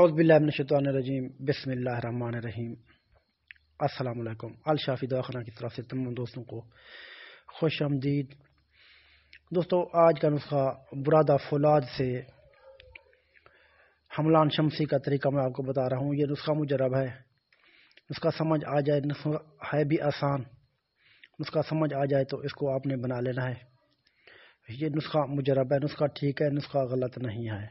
अउज़बिल्लाशतवानरजीम बसमीम अल्लाम आल शाफ़ी दवाखाना की तरफ से तमाम दोस्तों को खुश आमदीद दोस्तों आज का नुस्खा बुरादा फौलाद से हमलान शमसी का तरीका मैं आपको बता रहा हूँ ये नुस्खा मुजरब है उसका समझ आ जाए नुस्खा है भी आसान उसका समझ आ जाए तो इसको आपने बना लेना है ये नुस्खा मुजरब है नुस्खा ठीक है नुस्खा गलत नहीं है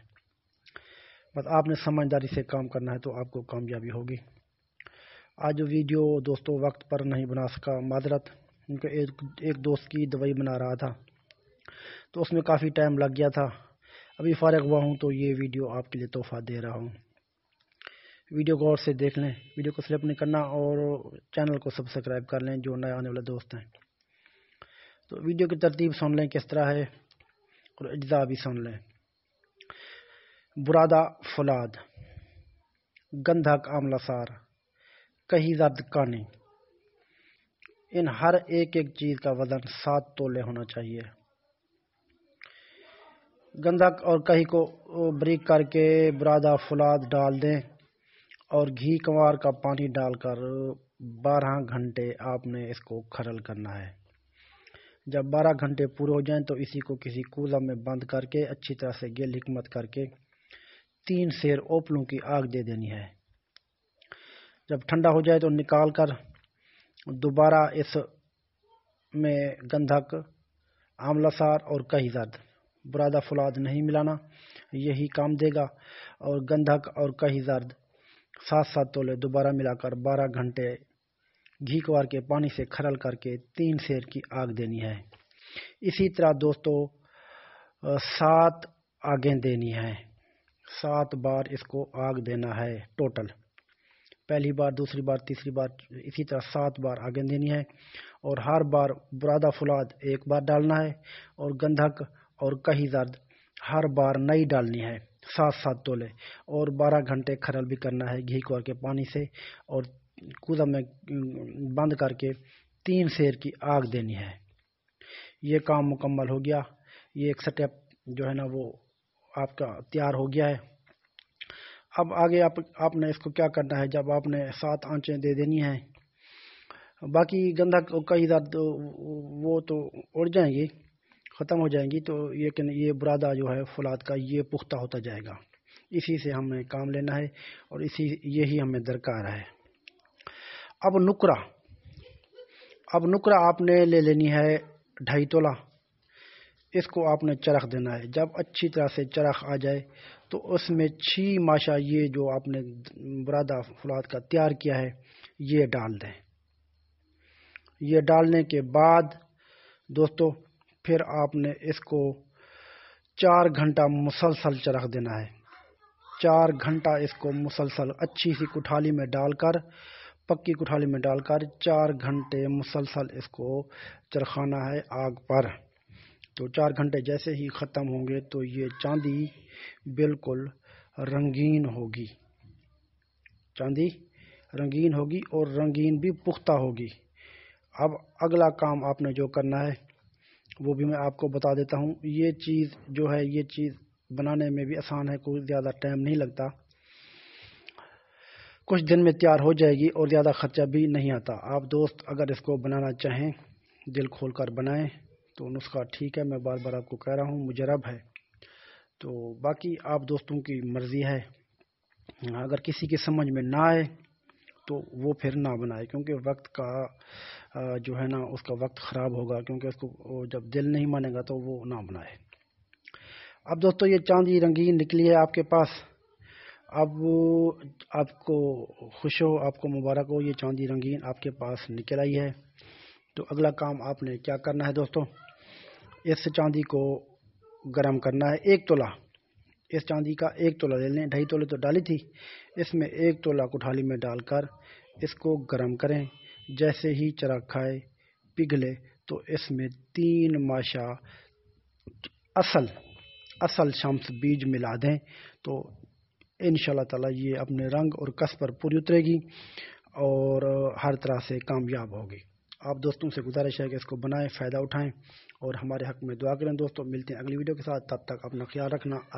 बस आपने समझदारी से काम करना है तो आपको कामयाबी होगी आज वीडियो दोस्तों वक्त पर नहीं बना सका माजरत क्योंकि एक एक दोस्त की दवाई बना रहा था तो उसमें काफ़ी टाइम लग गया था अभी फ़ारग हुआ हूँ तो ये वीडियो आपके लिए तोहफा दे रहा हूँ वीडियो गौर से देख लें वीडियो को सिलेक्ट नहीं करना और चैनल को सब्सक्राइब कर लें जो नए आने वाले दोस्त हैं तो वीडियो की तरतीब सुन लें किस तरह है और अज्जा भी सुन लें बुरादा फुलाद गंधक आमलासार कही जद कानी इन हर एक एक चीज का वजन सात तोले होना चाहिए गंधक और कही को ब्रिक करके बुरादा फुलाद डाल दें और घी कंवार का पानी डालकर बारह घंटे आपने इसको खरल करना है जब बारह घंटे पूरे हो जाएं तो इसी को किसी कूलर में बंद करके अच्छी तरह से गिल हिकमत करके तीन शेर ओपलों की आग दे देनी है जब ठंडा हो जाए तो निकाल कर दोबारा इस में गंधक आमलासार और कही जर्द बुरादा फुलाद नहीं मिलाना यही काम देगा और गंधक और कही जर्द सात सात तोले दोबारा मिलाकर बारह घंटे घी कुआर के पानी से खरल करके तीन शेर की आग देनी है इसी तरह दोस्तों सात आगें देनी है सात बार इसको आग देना है टोटल पहली बार दूसरी बार तीसरी बार इसी तरह सात बार आगे देनी है और हर बार बुरादा फुलाद एक बार डालना है और गंधक और कही जर्द हर बार नई डालनी है सात सात तोले और बारह घंटे खरल भी करना है घी कोर के पानी से और कूदा में बंद करके तीन शेर की आग देनी है ये काम मुकम्मल हो गया ये एक स्टेप जो है ना वो आपका तैयार हो गया है अब आगे आप आपने इसको क्या करना है जब आपने सात आंचें दे देनी है बाकी गंधक कई दार तो वो तो उड़ जाएंगी ख़त्म हो जाएंगी तो लेकिन ये बुरादा जो है फुलाद का ये पुख्ता होता जाएगा इसी से हमें काम लेना है और इसी यही हमें दरकार है अब नुकरा अब नुकरा आपने ले लेनी है ढाई तोला इसको आपने चरख देना है जब अच्छी तरह से चरख आ जाए तो उसमें छी माशा ये जो आपने बुरादा फुलाद का तैयार किया है ये डाल दें ये डालने के बाद दोस्तों फिर आपने इसको चार घंटा मुसलसल चरख देना है चार घंटा इसको मुसलसल अच्छी सी कुठाली में डालकर पक्की कुठाली में डालकर चार घंटे मुसलसल इसको चरखाना है आग पर तो चार घंटे जैसे ही ख़त्म होंगे तो ये चांदी बिल्कुल रंगीन होगी चांदी रंगीन होगी और रंगीन भी पुख्ता होगी अब अगला काम आपने जो करना है वो भी मैं आपको बता देता हूँ ये चीज़ जो है ये चीज़ बनाने में भी आसान है कोई ज़्यादा टाइम नहीं लगता कुछ दिन में तैयार हो जाएगी और ज़्यादा ख़र्चा भी नहीं आता आप दोस्त अगर इसको बनाना चाहें दिल खोल कर तो नुस्खा ठीक है मैं बार बार आपको कह रहा हूँ मुजरब है तो बाकी आप दोस्तों की मर्ज़ी है अगर किसी की समझ में ना आए तो वो फिर ना बनाए क्योंकि वक्त का जो है ना उसका वक्त ख़राब होगा क्योंकि उसको जब दिल नहीं मानेगा तो वो ना बनाए अब दोस्तों ये चांदी रंगीन निकली है आपके पास अब आपको खुश हो आपको मुबारक हो ये चांदी रंगीन आपके पास निकल आई है तो अगला काम आपने क्या करना है दोस्तों इस चांदी को गर्म करना है एक तोला इस चांदी का एक तोला ले लें ढाई तोले तो डाली थी इसमें एक तोला कुठाली में डालकर इसको गर्म करें जैसे ही चरा खाए पिघले तो इसमें तीन माशा असल असल शम्स बीज मिला दें तो इन ताला ये अपने रंग और कस पर पूरी उतरेगी और हर तरह से कामयाब होगी आप दोस्तों से गुजारिश है कि इसको बनाएं फ़ायदा उठाएं और हमारे हक में दुआ करें दोस्तों मिलते हैं अगली वीडियो के साथ तब तक अपना ख्याल रखना